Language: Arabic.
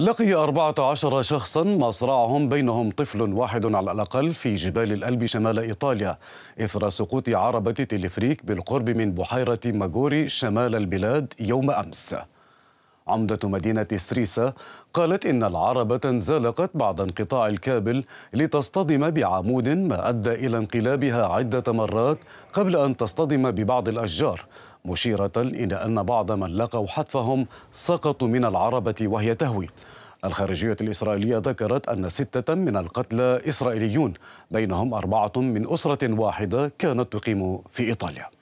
لقي 14 شخصا مصرعهم بينهم طفل واحد على الأقل في جبال الألب شمال إيطاليا إثر سقوط عربة تلفريك بالقرب من بحيرة ماجوري شمال البلاد يوم أمس عمدة مدينة ستريسا قالت إن العربة انزلقت بعد انقطاع الكابل لتصطدم بعمود ما أدى إلى انقلابها عدة مرات قبل أن تصطدم ببعض الأشجار مشيرة إلى أن بعض من لقوا حتفهم سقطوا من العربة وهي تهوي الخارجية الإسرائيلية ذكرت أن ستة من القتلى إسرائيليون بينهم أربعة من أسرة واحدة كانت تقيم في إيطاليا